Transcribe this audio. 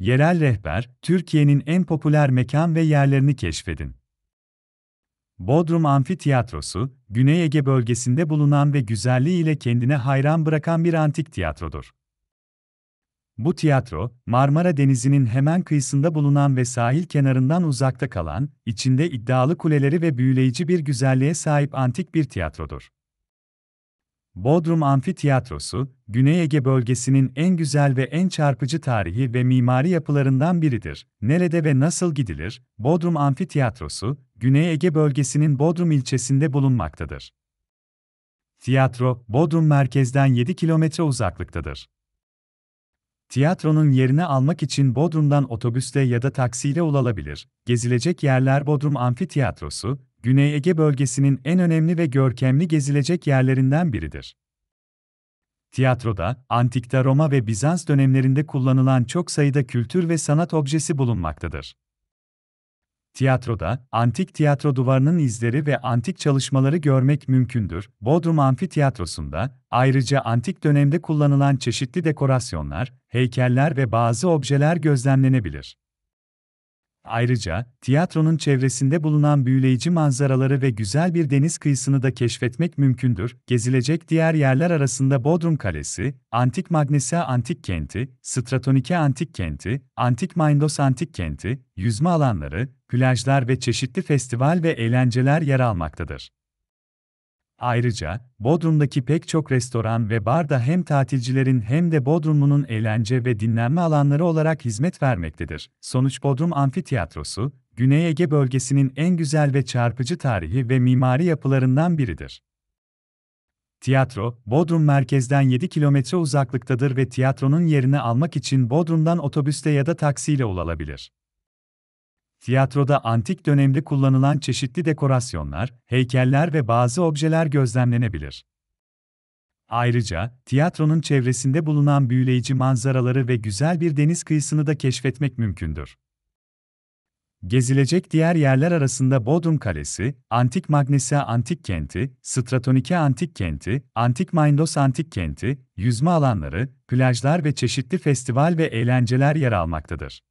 Yerel Rehber, Türkiye'nin en popüler mekan ve yerlerini keşfedin. Bodrum Amfitiyatrosu, Güney Ege bölgesinde bulunan ve güzelliğiyle kendine hayran bırakan bir antik tiyatrodur. Bu tiyatro, Marmara Denizi'nin hemen kıyısında bulunan ve sahil kenarından uzakta kalan, içinde iddialı kuleleri ve büyüleyici bir güzelliğe sahip antik bir tiyatrodur. Bodrum Amfitiyatrosu, Güney Ege bölgesinin en güzel ve en çarpıcı tarihi ve mimari yapılarından biridir. Nerede ve nasıl gidilir? Bodrum Amfitiyatrosu, Güney Ege bölgesinin Bodrum ilçesinde bulunmaktadır. Tiyatro, Bodrum merkezden 7 kilometre uzaklıktadır. Tiyatronun yerini almak için Bodrum'dan otobüste ya da taksiyle ulaşılabilir. Gezilecek yerler Bodrum Amfitiyatrosu, Güney Ege bölgesinin en önemli ve görkemli gezilecek yerlerinden biridir. Tiyatroda, antikte Roma ve Bizans dönemlerinde kullanılan çok sayıda kültür ve sanat objesi bulunmaktadır. Tiyatroda, antik tiyatro duvarının izleri ve antik çalışmaları görmek mümkündür. Bodrum Amfitiyatrosu'nda, ayrıca antik dönemde kullanılan çeşitli dekorasyonlar, heykeller ve bazı objeler gözlemlenebilir. Ayrıca, tiyatronun çevresinde bulunan büyüleyici manzaraları ve güzel bir deniz kıyısını da keşfetmek mümkündür. Gezilecek diğer yerler arasında Bodrum Kalesi, Antik Magnesia Antik Kenti, Stratonike Antik Kenti, Antik Mindos Antik Kenti, yüzme alanları, plajlar ve çeşitli festival ve eğlenceler yer almaktadır. Ayrıca, Bodrum'daki pek çok restoran ve bar da hem tatilcilerin hem de Bodrumlu'nun eğlence ve dinlenme alanları olarak hizmet vermektedir. Sonuç Bodrum Amfitiyatrosu, Güney Ege bölgesinin en güzel ve çarpıcı tarihi ve mimari yapılarından biridir. Tiyatro, Bodrum merkezden 7 kilometre uzaklıktadır ve tiyatronun yerini almak için Bodrum'dan otobüste ya da taksiyle ulaşılabilir. Tiyatroda antik dönemde kullanılan çeşitli dekorasyonlar, heykeller ve bazı objeler gözlemlenebilir. Ayrıca, tiyatronun çevresinde bulunan büyüleyici manzaraları ve güzel bir deniz kıyısını da keşfetmek mümkündür. Gezilecek diğer yerler arasında Bodrum Kalesi, Antik Magnesia Antik Kenti, Stratonike Antik Kenti, Antik Mindos Antik Kenti, yüzme alanları, plajlar ve çeşitli festival ve eğlenceler yer almaktadır.